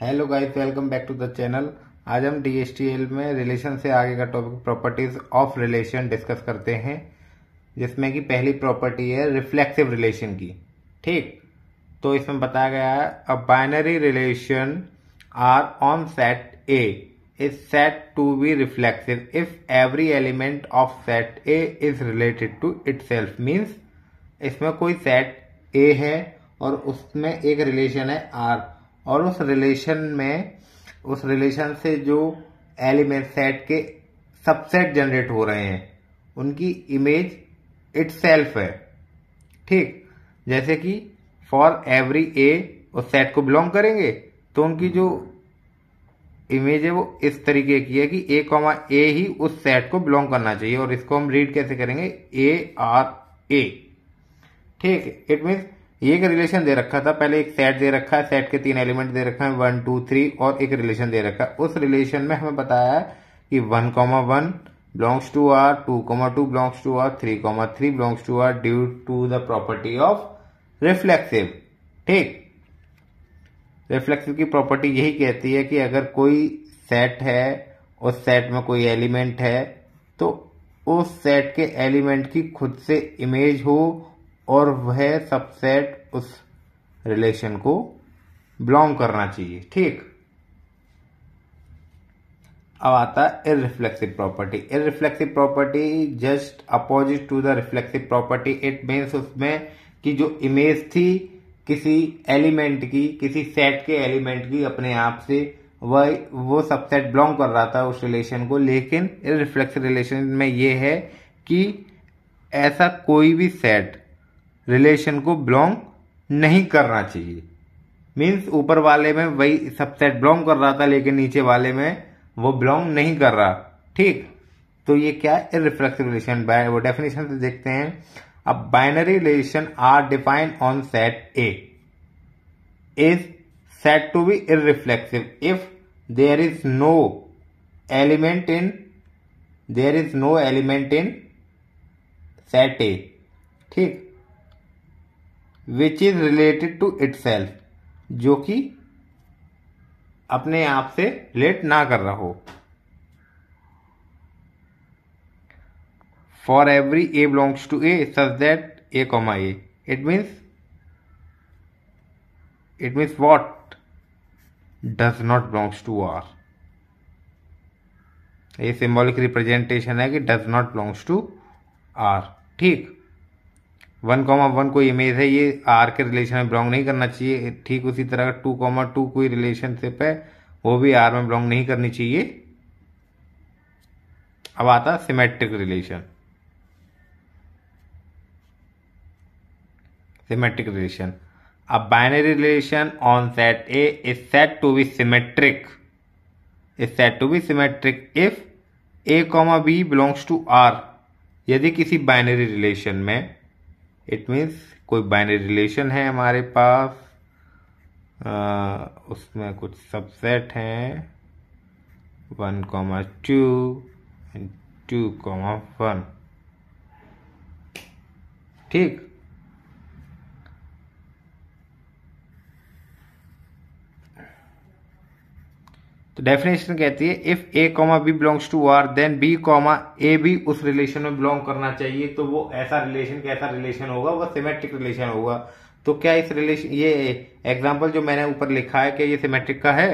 Hello guys welcome back to the channel आज हम D में रिलेशन से आगे का topic properties of relation discuss करते हैं जिसमें कि पहली प्रॉपर्टी है रिफ्लेक्सिव रिलेशन की ठीक तो इसमें बताया गया है a binary relation R on set A is set to be reflexive if every element of set A is related to itself means इसमें कोई सेट ए है और उसमें एक रिलेशन है आर और उस रिलेशन में उस रिलेशन से जो एलिमेंट सेट के सबसेट जनरेट हो रहे हैं उनकी इमेज इट है ठीक जैसे कि फॉर एवरी ए उस सेट को बिलोंग करेंगे तो उनकी जो इमेज है वो इस तरीके की है कि ए कॉमा ए ही उस सेट को बिलोंग करना चाहिए और इसको हम रीड कैसे करेंगे ए आर ए ठीक है इट मीन्स एक रिलेशन दे रखा था पहले एक सेट दे रखा है सेट के तीन एलिमेंट दे रखा है वन टू थ्री और एक रिलेशन दे रखा है उस रिलेशन में हमें बताया है कि one comma one belongs to R two comma two belongs to R three comma three belongs to R due to the property of reflexive ठीक रिफ्लेक्सिव की प्रॉपर्टी यही कहती है कि अगर कोई सेट है उस सेट में कोई एलिमेंट है तो उस सेट के एलिमेंट की खुद से इमेज हो और वह सबसेट उस रिलेशन को बिलोंग करना चाहिए ठीक अब आता है irreflexive property irreflexive property just opposite to the reflexive property it means उसमें कि जो इमेज थी किसी एलिमेंट की किसी सेट के एलिमेंट की अपने आप से वह वो सबसेट बिलोंग कर रहा था उस रिलेशन को लेकिन इरिफ्लेक्सिव रिलेशन में ये है कि ऐसा कोई भी सेट रिलेशन को बिलोंग नहीं करना चाहिए मीन्स ऊपर वाले में वही सबसेट बिलोंग कर रहा था लेकिन नीचे वाले में वो बिलोंग नहीं कर रहा ठीक तो ये क्या है इरिफ्लेक्सिव रिलेशन वो डेफिनेशन से देखते हैं अब binary relation R defined on set A is set to be irreflexive if there is no element in there is no element in set A ठीक which is related to it जो कि अपने आप से रिलेट ना कर रहा हो for every A belongs to A such that A comma A it means it means what does not belongs to R ये सिम्बॉलिक रिप्रेजेंटेशन है कि does not belongs to R ठीक वन कॉमा वन कोई image है ये are के relation में belong नहीं करना चाहिए ठीक उसी तरह टू कॉमा टू कोई रिलेशनशिप है वो भी आर में बिलोंग नहीं करनी चाहिए अब आता symmetric relation symmetric relation binary relation on set A is set to be symmetric is set to be symmetric if A comma B belongs to R यदि किसी बाइनरी रिलेशन में इट मीन्स कोई binary relation है हमारे पास आ, उसमें कुछ सबसेट हैं one comma two two comma one ठीक तो डेफिनेशन कहती है if A comma B belongs to R then B comma ए भी उस रिलेशन में बिलोंग करना चाहिए तो वो ऐसा रिलेशन कैसा रिलेशन होगा वो सिमेट्रिक रिलेशन होगा तो क्या इस रिलेशन ये एग्जाम्पल जो मैंने ऊपर लिखा है क्या ये सिमेट्रिक का है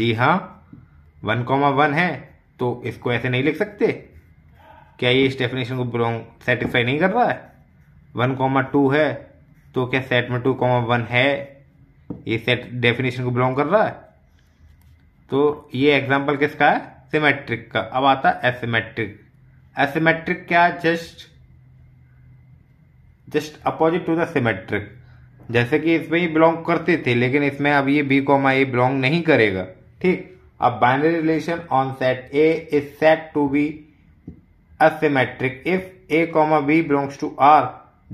जी हाँ वन कॉमा वन है तो इसको ऐसे नहीं लिख सकते क्या ये इस डेफिनेशन को बिलोंग सेटिस्फाई नहीं कर रहा है वन कॉमा टू है तो क्या सेट में टू कॉमा वन है ये सेट डेफिनेशन को बिलोंग कर रहा है तो ये एग्जाम्पल किसका है सिमेट्रिक का अब आता है एसिमेट्रिक एसिमेट्रिक क्या just just opposite to the symmetric जैसे कि इसमें ही बिलोंग करते थे लेकिन इसमें अब ये बी कॉमा ए बिलोंग नहीं करेगा ठीक अब binary relation on set A is set to be asymmetric if A comma B belongs to R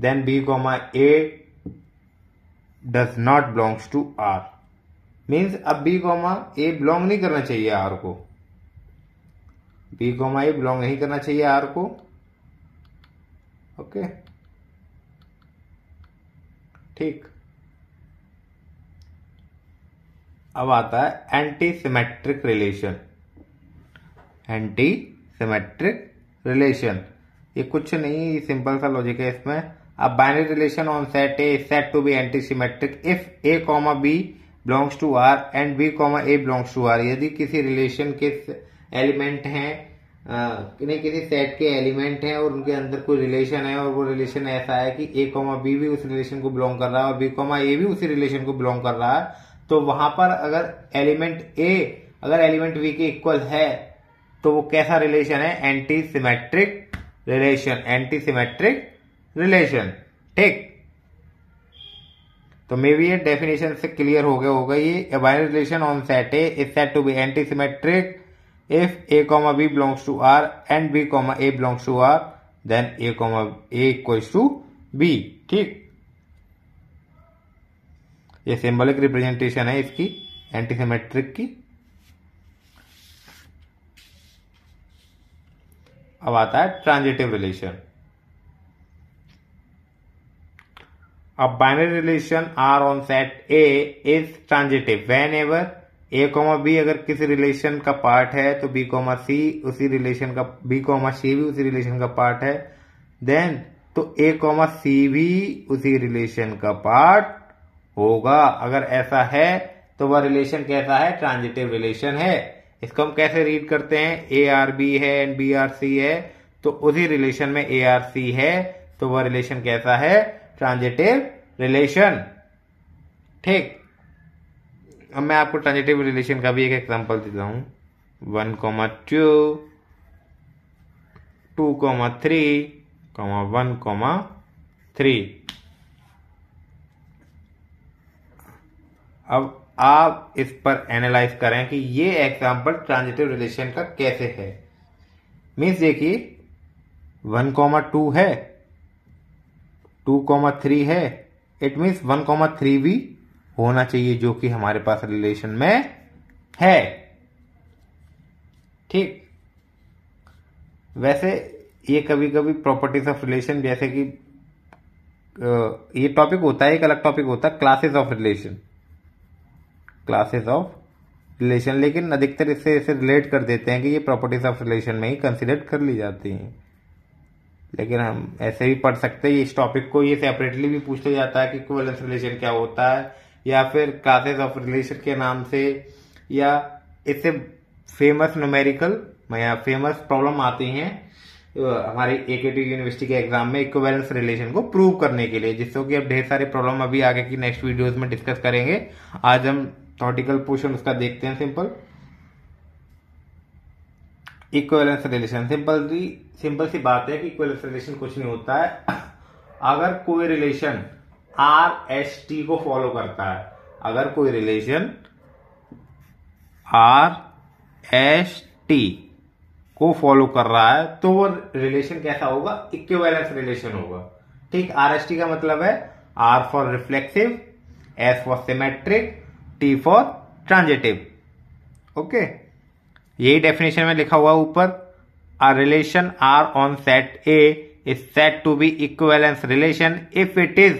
then B comma A does not belongs to R means अब B comma A belong नहीं करना चाहिए are को B comma A belong नहीं करना चाहिए are को okay ठीक अब आता है anti symmetric relation anti symmetric relation ये कुछ नहीं ये सिंपल सा लॉजिक है इसमें अब binary relation on set A set to be anti symmetric if A comma B belongs to R and B comma A belongs to R यदि किसी रिलेशन के एलिमेंट हैं इन्हें किसी सेट के एलिमेंट हैं और उनके अंदर कोई रिलेशन है और वो रिलेशन ऐसा है कि ए कॉमा बी भी उस रिलेशन को बिलोंग कर रहा है और बी कॉमा ए भी उसी रिलेशन को बिलोंग कर रहा है तो वहां पर अगर एलिमेंट ए अगर एलिमेंट बी के इक्वल है तो वो कैसा रिलेशन है anti symmetric relation anti symmetric relation ठीक तो मे बी ये डेफिनेशन से क्लियर हो गया होगा ये a relation on set A is set to be anti symmetric if A comma B belongs to R and B comma A belongs to R then A comma A equals to B ठीक ये symbolic representation है इसकी antisymmetric की अब आता है transitive relation A binary relation R on set A is transitive whenever A comma B अगर किसी रिलेशन का पार्ट है तो बी कोमा सी उसी रिलेशन का बी कोमा सी भी उसी रिलेशन का पार्ट है देन तो ए कोमा सी भी उसी रिलेशन का पार्ट होगा अगर ऐसा है तो वह रिलेशन कैसा है ट्रांजिटिव रिलेशन है इसको हम कैसे रीड करते हैं ए आर बी है एंड बी आर सी है तो उसी रिलेशन में ए आर सी है तो वह रिलेशन कैसा है ट्रांजिटिव रिलेशन ठीक अब मैं आपको ट्रांजिटिव रिलेशन का भी एक एग्जांपल देता हूं one comma two two comma three comma one comma three अब आप इस पर एनालाइज करें कि ये एग्जाम्पल ट्रांजिटिव रिलेशन का कैसे है मीन्स देखिए वन कॉमा टू है टू कॉमा थ्री है it means one comma three भी होना चाहिए जो कि हमारे पास रिलेशन में है ठीक वैसे ये कभी कभी प्रॉपर्टीज ऑफ रिलेशन जैसे कि ये टॉपिक होता है एक अलग टॉपिक होता है classes of relation classes of relation लेकिन अधिकतर इससे इसे रिलेट कर देते हैं कि ये प्रॉपर्टीज ऑफ रिलेशन में ही कंसिडर कर ली जाती हैं लेकिन हम ऐसे भी पढ़ सकते हैं इस टॉपिक को ये सेपरेटली भी पूछ लिया जाता है कि इक्वलेंस रिलेशन क्या होता है या फिर क्लासेस ऑफ रिलेशन के नाम से या इससे फेमस न्यूमेरिकल या फेमस प्रॉब्लम आती हैं हमारे ए के टी यूनिवर्सिटी के एग्जाम में इक्वेलेंस रिलेशन को प्रूव करने के लिए जिससे कि अब ढेर सारे प्रॉब्लम अभी आगे की नेक्स्ट वीडियोज में डिस्कस करेंगे आज हम थॉटिकल पोर्शन उसका देखते हैं सिंपल इक्वेलेंस रिलेशन सिंपल सी सिंपल सी बात है कि इक्वेलेंस रिलेशन कुछ नहीं होता है अगर कोई रिलेशन आर एस टी को फॉलो करता है अगर कोई रिलेशन आर एस टी को फॉलो कर रहा है तो वो रिलेशन कैसा होगा इक्वेलेंस रिलेशन होगा ठीक आर एस टी का मतलब है R for reflexive S for symmetric T for transitive okay यही डेफिनेशन में लिखा हुआ ऊपर a relation R on set A is set to be equivalence relation if it is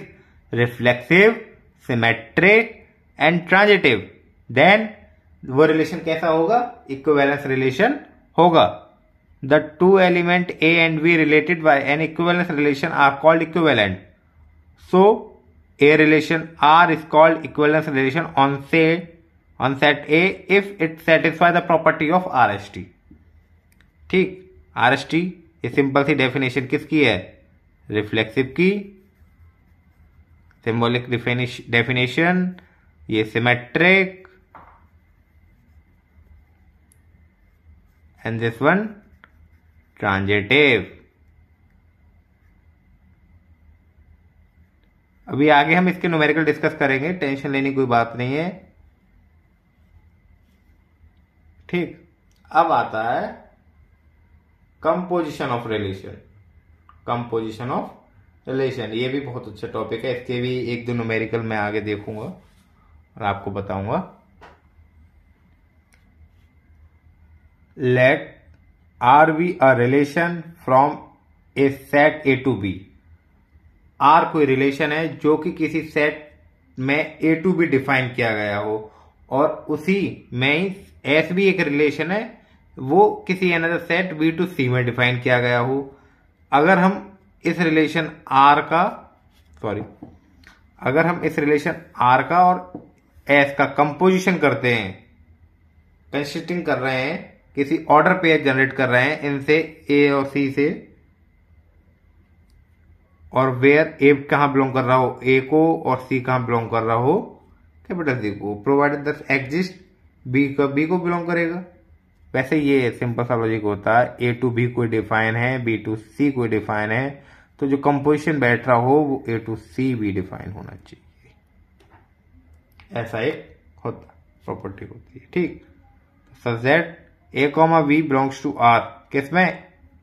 reflexive symmetric and transitive then वो relation कैसा होगा equivalence relation होगा the two element A and B related by an equivalence relation are called equivalent so a relation R is called equivalence relation on set on set A if it property the property of RST. ठीक RST ये simple सी definition किसकी है reflexive की symbolic definition ये symmetric and this one transitive अभी आगे हम इसके न्यूमेरिकल डिस्कस करेंगे टेंशन लेने की कोई बात नहीं है ठीक अब आता है composition of relation composition of relation ये भी बहुत अच्छा टॉपिक है इसके भी एक दो न्यूमेरिकल मैं आगे देखूंगा और आपको बताऊंगा let R be a relation from A set A to B R कोई रिलेशन है जो कि किसी सेट में ए टू बी डिफाइन किया गया हो और उसी में ही एस भी एक रिलेशन है वो किसी another set B to C में डिफाइन किया गया हो अगर हम इस रिलेशन आर का सॉरी अगर हम इस रिलेशन आर का और एस का कंपोजिशन करते हैं कंसिस्टिंग कर रहे हैं किसी ऑर्डर पेयर जनरेट कर रहे हैं इनसे ए और सी से और वेयर ए कहां बिलोंग कर रहा हो ए को और सी कहां बिलोंग कर रहा हो कैपिटल सी को प्रोवाइडेड दस एग्जिस्ट बी का बी को बिलोंग करेगा वैसे ये सिंपल सा लॉजिक होता है ए टू बी कोई डिफाइन है बी टू सी कोई डिफाइन है तो जो कंपोजिशन बैठ रहा हो वो ए टू सी भी डिफाइन होना चाहिए ऐसा एक होता प्रॉपर्टी होती है ठीक तो sir Z A comma B belongs to R किसमें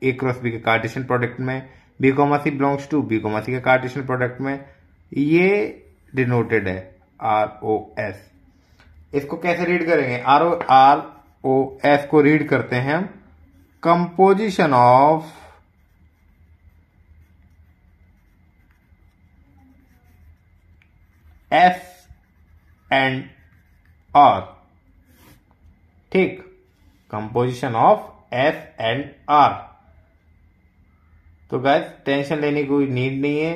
ए क्रॉस बी के कार्टेशन प्रोडक्ट में B comma C belongs to B comma C के कार्टेशन प्रोडक्ट में ये डिनोटेड है आर ओ एस इसको कैसे रीड करेंगे R O R O S को रीड करते हैं हम composition of S and R ठीक composition of S and R तो गैस टेंशन लेने की कोई नीड नहीं है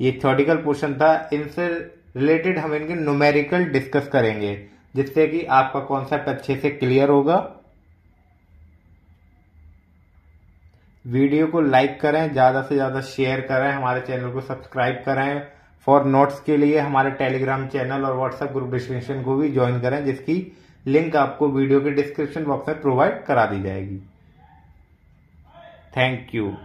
ये थ्योरेटिकल पोर्शन था इनसे रिलेटेड हम इनके न्यूमेरिकल डिस्कस करेंगे जिससे कि आपका कॉन्सेप्ट अच्छे से क्लियर होगा वीडियो को लाइक करें ज़्यादा से ज़्यादा शेयर करें हमारे चैनल को सब्सक्राइब करें फॉर नोट्स के लिए हमारे टेलीग्राम चैनल और व्हाट्सएप ग्रुप डिस्क्रिप्शन को भी ज्वाइन करें जिसकी लिंक आपको वीडियो के डिस्क्रिप्शन बॉक्स में प्रोवाइड करा दी जाएगी थैंक यू